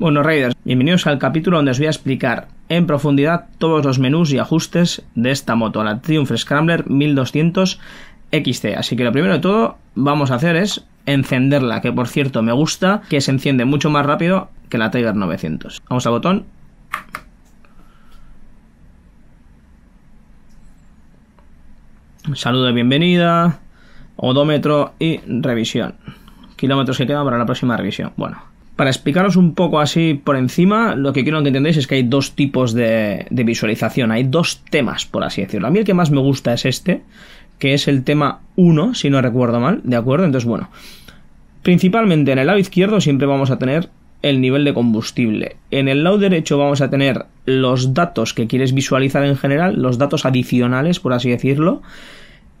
Bueno, Raiders, bienvenidos al capítulo donde os voy a explicar en profundidad todos los menús y ajustes de esta moto, la Triumph Scrambler 1200 XT. Así que lo primero de todo vamos a hacer es encenderla, que por cierto me gusta, que se enciende mucho más rápido que la Tiger 900. Vamos al botón. Saludo de bienvenida, odómetro y revisión. Kilómetros que quedan para la próxima revisión. Bueno, para explicaros un poco así por encima, lo que quiero que entendáis es que hay dos tipos de, visualización, hay dos temas, por así decirlo. A mí el que más me gusta es este, que es el tema 1, si no recuerdo mal, ¿de acuerdo? Entonces, bueno, principalmente en el lado izquierdo siempre vamos a tener el nivel de combustible. En el lado derecho vamos a tener los datos que quieres visualizar en general, los datos adicionales, por así decirlo.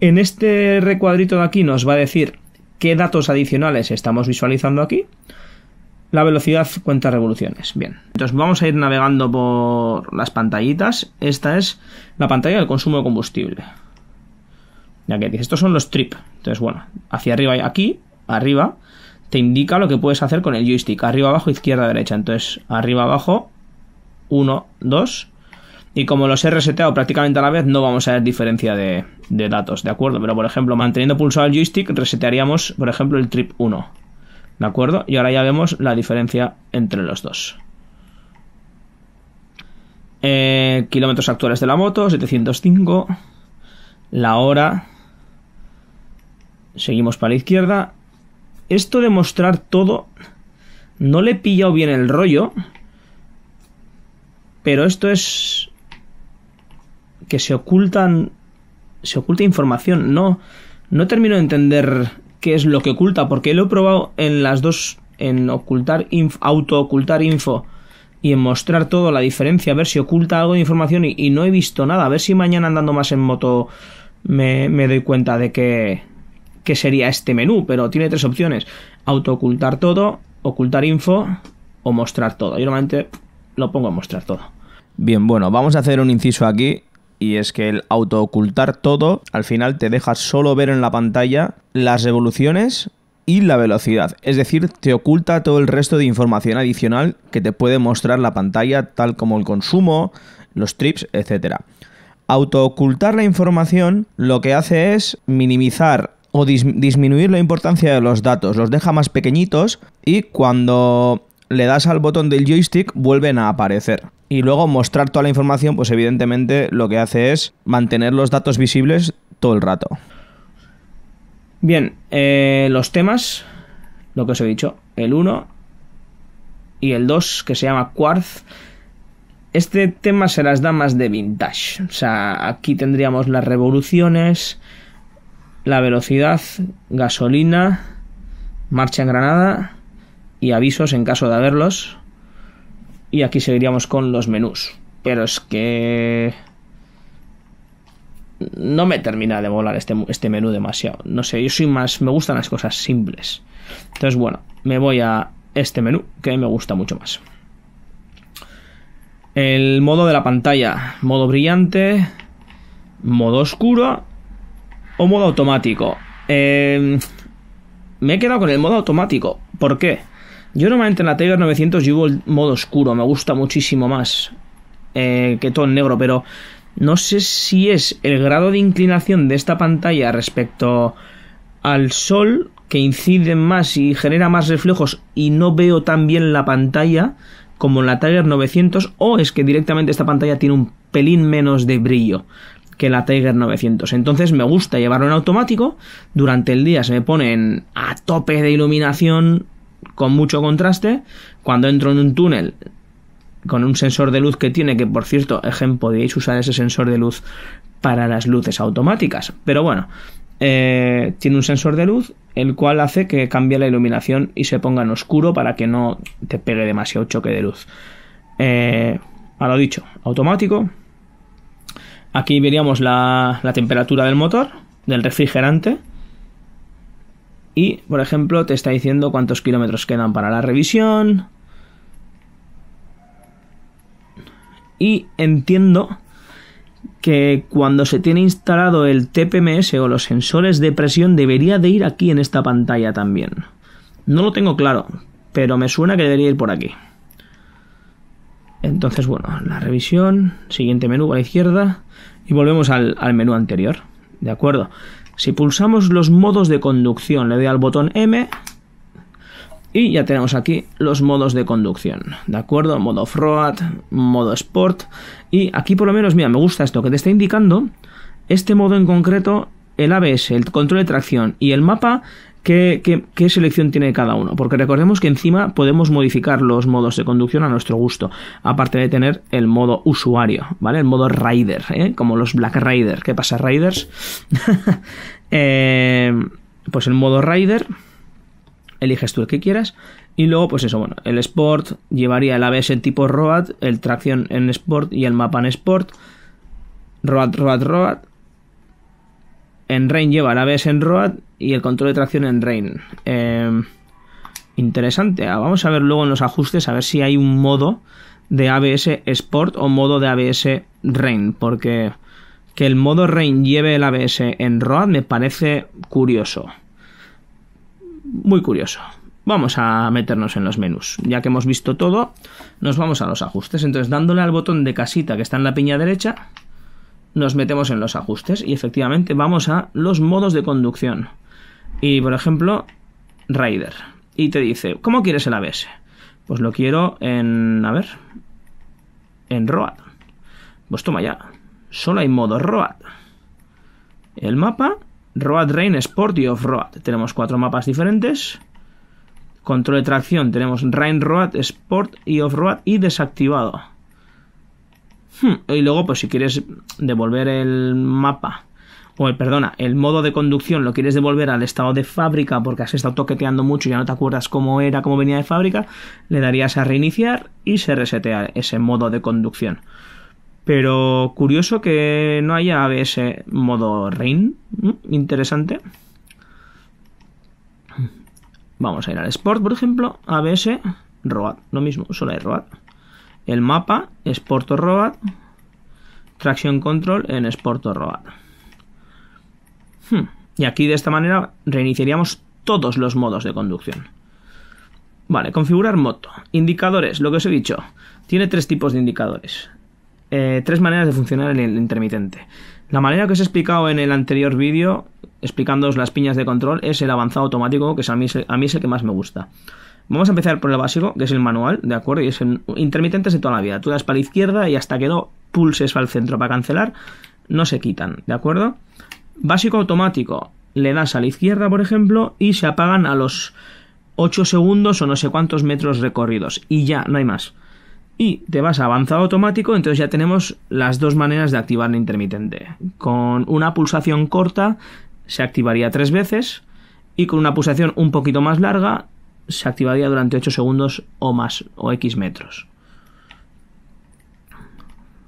En este recuadrito de aquí nos va a decir qué datos adicionales estamos visualizando aquí. La velocidad cuenta revoluciones. Bien. Entonces vamos a ir navegando por las pantallitas. Esta es la pantalla del consumo de combustible. Ya que estos son los trip. Entonces, bueno, hacia arriba y aquí, arriba, te indica lo que puedes hacer con el joystick. Arriba, abajo, izquierda, derecha. Entonces, arriba, abajo, 1, 2. Y como los he reseteado prácticamente a la vez, no vamos a ver diferencia de, de datos, ¿de acuerdo? Pero, por ejemplo, manteniendo pulsado el joystick, resetearíamos, por ejemplo, el trip 1 ¿De acuerdo? Y ahora ya vemos la diferencia entre los dos. Eh, kilómetros actuales de la moto, 705. La hora. Seguimos para la izquierda. Esto de mostrar todo. No le he pillado bien el rollo. Pero esto es. Que se ocultan. Se oculta información. No. No termino de entender qué es lo que oculta, porque lo he probado en las dos, en ocultar auto ocultar info y en mostrar todo la diferencia, a ver si oculta algo de información y, no he visto nada, a ver si mañana andando más en moto me, doy cuenta de que, sería este menú, pero tiene tres opciones, auto ocultar todo, ocultar info o mostrar todo. Yo normalmente lo pongo a mostrar todo. Bien, bueno, vamos a hacer un inciso aquí y es que el autoocultar todo al final te deja solo ver en la pantalla las revoluciones y la velocidad, es decir, te oculta todo el resto de información adicional que te puede mostrar la pantalla, tal como el consumo, los trips, etc. Autoocultar la información lo que hace es minimizar o disminuir la importancia de los datos, los deja más pequeñitos y cuando le das al botón del joystick, vuelven a aparecer. Y luego mostrar toda la información, pues evidentemente lo que hace es mantener los datos visibles todo el rato. Bien, eh, los temas, lo que os he dicho, el 1 y el 2, que se llama Quartz. Este tema se las da más de vintage. O sea, aquí tendríamos las revoluciones, la velocidad, gasolina, marcha en granada y avisos en caso de haberlos. Y aquí seguiríamos con los menús. Pero es que... No me termina de volar este, este menú demasiado. No sé, yo soy más... Me gustan las cosas simples. Entonces, bueno, me voy a este menú que me gusta mucho más. El modo de la pantalla. Modo brillante. Modo oscuro. O modo automático. Eh, me he quedado con el modo automático. ¿Por qué? Yo normalmente en la Tiger 900 llevo el modo oscuro, me gusta muchísimo más eh, que todo en negro, pero no sé si es el grado de inclinación de esta pantalla respecto al sol que incide más y genera más reflejos y no veo tan bien la pantalla como en la Tiger 900 o es que directamente esta pantalla tiene un pelín menos de brillo que la Tiger 900. Entonces me gusta llevarlo en automático. Durante el día se me ponen a tope de iluminación con mucho contraste. Cuando entro en un túnel con un sensor de luz que tiene, que por cierto, ejemplo, podríais usar ese sensor de luz para las luces automáticas. Pero bueno, eh, tiene un sensor de luz, el cual hace que cambie la iluminación y se ponga en oscuro para que no te pegue demasiado choque de luz. Eh, a lo dicho, automático. Aquí veríamos la temperatura del motor, del refrigerante y, por ejemplo, te está diciendo cuántos kilómetros quedan para la revisión. Y entiendo que cuando se tiene instalado el TPMS o los sensores de presión debería de ir aquí en esta pantalla también. No lo tengo claro, pero me suena que debería ir por aquí. Entonces, bueno, la revisión, siguiente menú a la izquierda y volvemos al, al menú anterior. ¿De acuerdo? Si pulsamos los modos de conducción, le doy al botón M y ya tenemos aquí los modos de conducción, ¿de acuerdo? Modo Froad, modo sport y aquí por lo menos, mira, me gusta esto que te está indicando, este modo en concreto, el ABS, el control de tracción y el mapa ¿Qué, selección tiene cada uno, porque recordemos que encima podemos modificar los modos de conducción a nuestro gusto, aparte de tener el modo usuario, ¿vale? El modo rider, ¿eh? como los Black Rider. ¿Qué pasa, riders? Eh, pues el modo rider, eliges tú el que quieras. Y luego, pues eso, bueno, el Sport llevaría el ABS en tipo Road, el tracción en Sport y el mapa en Sport. Road, Road, Road en Rain lleva el ABS en Road y el control de tracción en Rain. Em, interesante. Ah, vamos a ver luego en los ajustes a ver si hay un modo de ABS Sport o modo de ABS Rain, porque que el modo Rain lleve el ABS en Road me parece curioso. Muy curioso. Vamos a meternos en los menús. Ya que hemos visto todo, nos vamos a los ajustes. Entonces, dándole al botón de casita que está en la piña derecha, nos metemos en los ajustes y efectivamente vamos a los modos de conducción. Y por ejemplo, Rider. Y te dice, ¿cómo quieres el ABS? Pues lo quiero en, a ver, en ROAD. Pues toma ya, solo hay modo ROAD. El mapa, ROAD Rain Sport y Off-Road. Tenemos cuatro mapas diferentes. Control de tracción, tenemos Rain Road, Sport y Off-Road y desactivado. Hmm, y luego, pues si quieres devolver el mapa, o el, perdona, el modo de conducción lo quieres devolver al estado de fábrica porque has estado toqueteando mucho y ya no te acuerdas cómo era, cómo venía de fábrica, le darías a reiniciar y se resetea ese modo de conducción. Pero curioso que no haya ABS modo rain. Interesante. Hmm, vamos a ir al Sport, por ejemplo. ABS, Road. Lo mismo, solo hay Road. El mapa exporto robot, Tracción Traction Control en exporto robot. Hmm. Y aquí de esta manera reiniciaríamos todos los modos de conducción. Vale, configurar moto. Indicadores, lo que os he dicho. Tiene tres tipos de indicadores. Eh, tres maneras de funcionar en el intermitente. La manera que os he explicado en el anterior vídeo, explicándoos las piñas de control, es el avanzado automático, que es a mí, a mí es el que más me gusta. Vamos a empezar por lo básico, que es el manual, ¿de acuerdo? Y es intermitentes de toda la vida. Tú das para la izquierda y hasta que no pulses al centro para cancelar, no se quitan, ¿de acuerdo? Básico automático. Le das a la izquierda, por ejemplo, y se apagan a los 8 segundos o no sé cuántos metros recorridos. Y ya, no hay más. Y te vas a avanzado automático, entonces ya tenemos las dos maneras de activar el intermitente. Con una pulsación corta se activaría tres veces y con una pulsación un poquito más larga se activaría durante 8 segundos o más o X metros.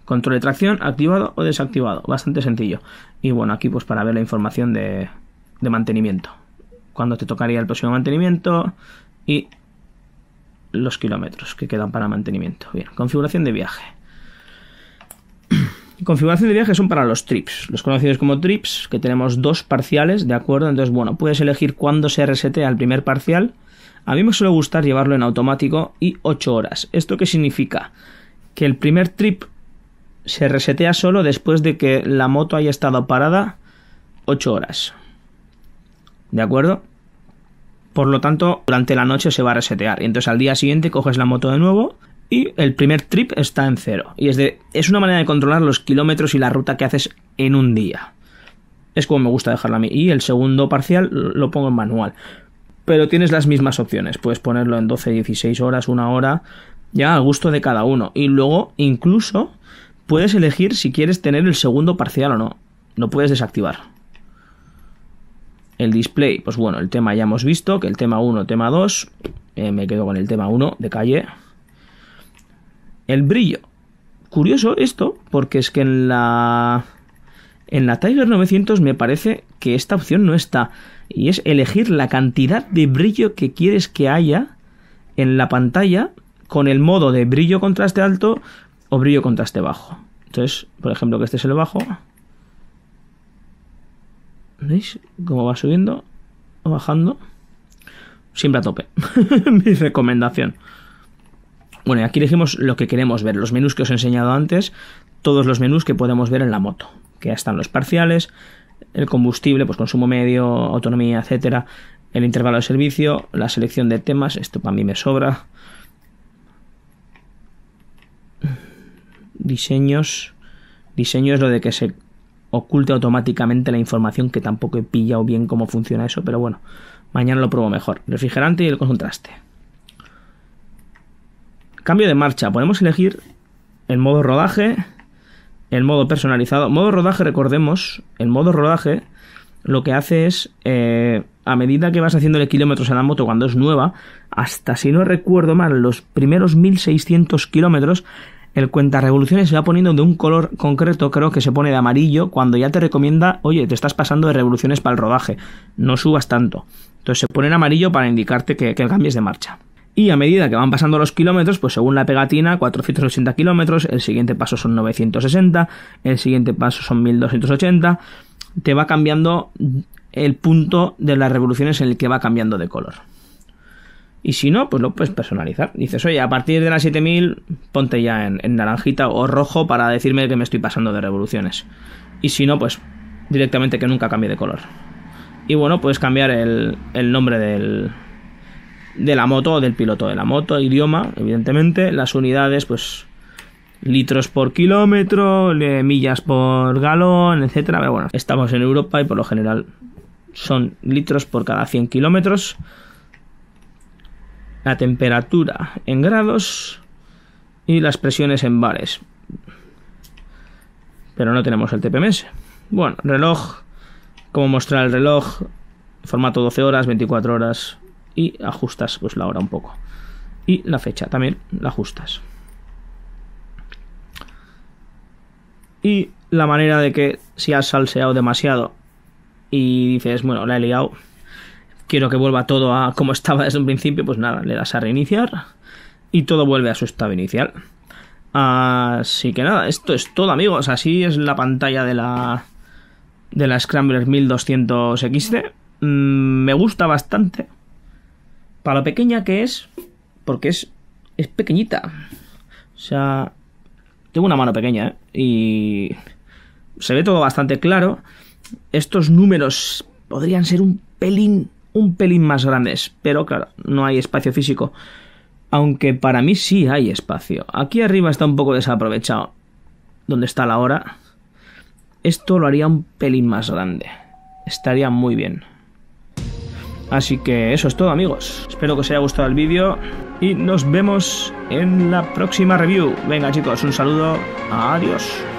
Control de tracción activado o desactivado, bastante sencillo. Y bueno, aquí pues para ver la información de, mantenimiento. Cuando te tocaría el próximo mantenimiento y los kilómetros que quedan para mantenimiento. Bien, configuración de viaje. configuración de viaje son para los trips, los conocidos como trips, que tenemos dos parciales, ¿de acuerdo? Entonces, bueno, puedes elegir cuándo se resetea el primer parcial a mí me suele gustar llevarlo en automático y 8 horas. ¿Esto qué significa? Que el primer trip se resetea solo después de que la moto haya estado parada 8 horas. ¿De acuerdo? Por lo tanto, durante la noche se va a resetear. Y entonces al día siguiente coges la moto de nuevo y el primer trip está en cero. Y es, de, es una manera de controlar los kilómetros y la ruta que haces en un día. Es como me gusta dejarla a mí. Y el segundo parcial lo pongo en manual pero tienes las mismas opciones. Puedes ponerlo en 12, 16 horas, una hora, ya al gusto de cada uno. Y luego, incluso, puedes elegir si quieres tener el segundo parcial o no. Lo puedes desactivar. El display, pues bueno, el tema ya hemos visto, que el tema 1, tema 2, eh, me quedo con el tema 1 de calle. El brillo. Curioso esto, porque es que en la en la Tiger 900 me parece que esta opción no está. Y es elegir la cantidad de brillo que quieres que haya en la pantalla con el modo de brillo contraste alto o brillo contraste bajo. Entonces, por ejemplo, que este es el bajo. ¿Veis cómo va subiendo o bajando? Siempre a tope. Mi recomendación. Bueno, y aquí elegimos lo que queremos ver, los menús que os he enseñado antes, todos los menús que podemos ver en la moto que ya están los parciales, el combustible, pues consumo medio, autonomía, etcétera, el intervalo de servicio, la selección de temas, esto para mí me sobra. Diseños. Diseño es lo de que se oculte automáticamente la información que tampoco he pillado bien cómo funciona eso, pero bueno, mañana lo pruebo mejor. Refrigerante y el contraste. Cambio de marcha. Podemos elegir el modo rodaje, el modo personalizado. Modo rodaje, recordemos, el modo rodaje lo que hace es, eh, a medida que vas haciéndole kilómetros a la moto cuando es nueva, hasta si no recuerdo mal, los primeros 1600 kilómetros, el cuenta revoluciones se va poniendo de un color concreto, creo que se pone de amarillo, cuando ya te recomienda, oye, te estás pasando de revoluciones para el rodaje, no subas tanto. Entonces se pone en amarillo para indicarte que, que cambies de marcha. Y a medida que van pasando los kilómetros, pues según la pegatina, 480 kilómetros, el siguiente paso son 960, el siguiente paso son 1280, te va cambiando el punto de las revoluciones en el que va cambiando de color. Y si no, pues lo puedes personalizar. Dices, oye, a partir de las 7000, ponte ya en, naranjita o rojo para decirme que me estoy pasando de revoluciones. Y si no, pues directamente que nunca cambie de color. Y bueno, puedes cambiar el nombre del, de la moto o del piloto de la moto, idioma, evidentemente, las unidades, pues litros por kilómetro, millas por galón, etcétera. Pero bueno, estamos en Europa y por lo general son litros por cada 100 kilómetros. La temperatura en grados y las presiones en bares. Pero no tenemos el TPMS. Bueno, reloj, cómo mostrar el reloj, formato 12 horas, 24 horas, y ajustas pues la hora un poco. Y la fecha también la ajustas. Y la manera de que si has salseado demasiado y dices, bueno, la he liado, quiero que vuelva todo a como estaba desde un principio, pues nada, le das a reiniciar y todo vuelve a su estado inicial. Así que nada, esto es todo amigos, así es la pantalla de la de la Scrambler 1200 XT. Mm, me gusta bastante. Para lo pequeña que es, porque es, es pequeñita. O sea, tengo una mano pequeña ¿eh? y se ve todo bastante claro. Estos números podrían ser un pelín, un pelín más grandes, pero claro, no hay espacio físico. Aunque para mí sí hay espacio. Aquí arriba está un poco desaprovechado. Donde está la hora. Esto lo haría un pelín más grande. Estaría muy bien. Así que eso es todo amigos. Espero que os haya gustado el vídeo y nos vemos en la próxima review. Venga chicos, un saludo. Adiós.